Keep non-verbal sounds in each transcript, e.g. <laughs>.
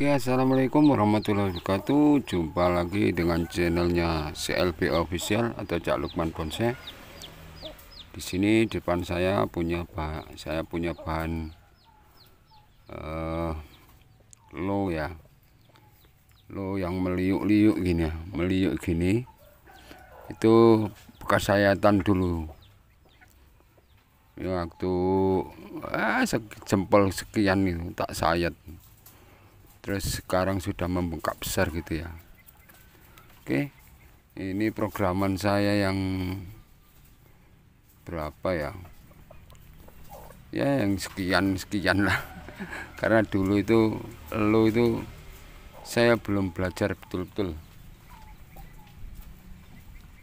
Oke assalamualaikum warahmatullahi wabarakatuh jumpa lagi dengan channelnya CLB official atau Cak Lukman Bonsai di sini depan saya punya bah saya punya bahan uh, eh, low ya lo yang meliuk-liuk gini ya, meliuk gini itu bekas sayatan dulu ya, waktu eh, jempol sekian itu tak sayat terus sekarang sudah membengkak besar gitu ya oke ini programan saya yang berapa ya ya yang sekian sekian lah <laughs> karena dulu itu lo itu saya belum belajar betul-betul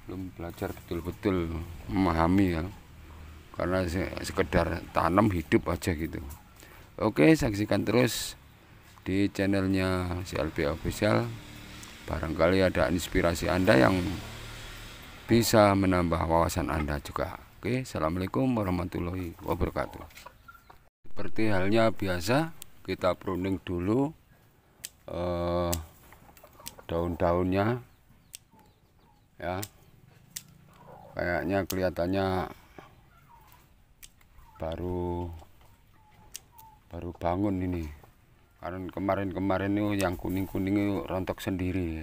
belum belajar betul-betul memahami ya karena sekedar tanam hidup aja gitu oke saksikan terus di channelnya CLB Official barangkali ada inspirasi Anda yang bisa menambah wawasan Anda juga Oke Assalamualaikum warahmatullahi wabarakatuh seperti halnya biasa kita pruning dulu eh, daun-daunnya ya kayaknya kelihatannya baru baru bangun ini karena kemarin-kemarin itu yang kuning-kuning itu rontok sendiri.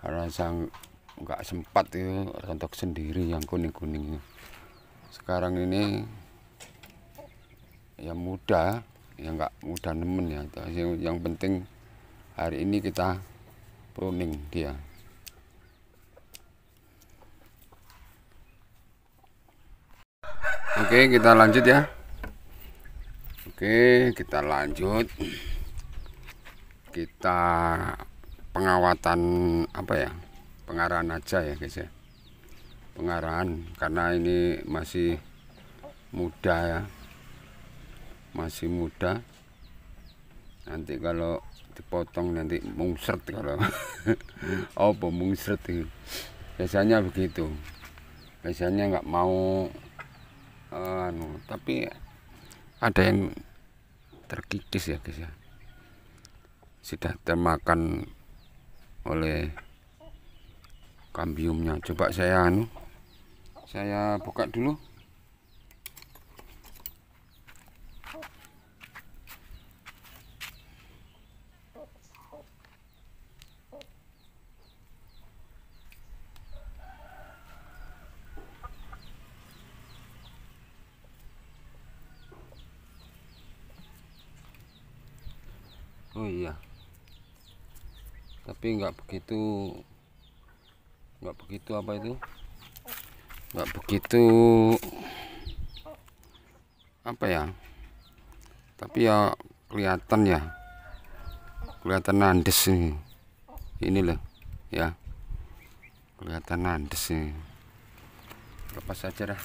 Karena saya nggak sempat itu rontok sendiri yang kuning-kuning. Sekarang ini yang muda, yang nggak muda nemen ya. yang penting hari ini kita pruning dia. Oke, kita lanjut ya. Oke kita lanjut kita pengawatan apa ya pengarahan aja ya guys ya pengarahan karena ini masih muda ya masih muda nanti kalau dipotong nanti mungsret kalau <laughs> apa mungsret ini. biasanya begitu biasanya nggak mau uh, anu tapi ada yang terkikis ya guys ya sudah termakan oleh kambiumnya coba saya anu saya buka dulu oh iya tapi nggak begitu nggak begitu apa itu nggak begitu apa ya tapi ya kelihatan ya kelihatan nandes ini ini loh ya kelihatan nandes ini lepas aja dah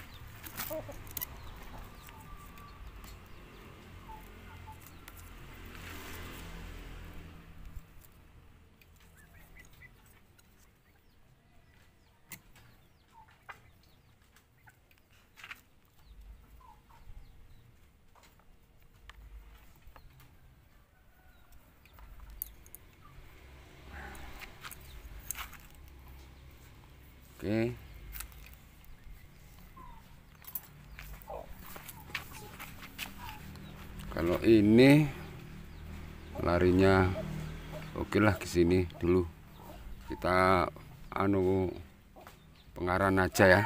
Oke. Kalau ini larinya oke lah ke sini dulu. Kita anu pengaran aja ya.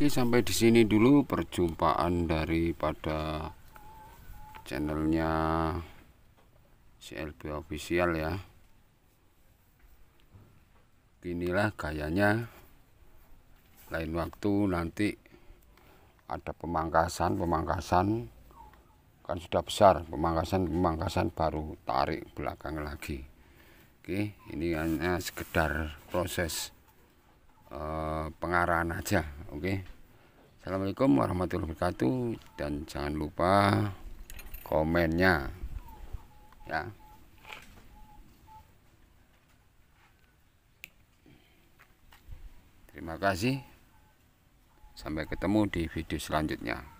Oke, sampai di sini dulu perjumpaan daripada channelnya CLB official ya. Inilah gayanya. Lain waktu nanti ada pemangkasan, pemangkasan kan sudah besar, pemangkasan, pemangkasan baru tarik belakang lagi. Oke, ini hanya sekedar proses Eh, pengarahan aja oke okay? Assalamualaikum warahmatullahi wabarakatuh dan jangan lupa komennya ya terima kasih sampai ketemu di video selanjutnya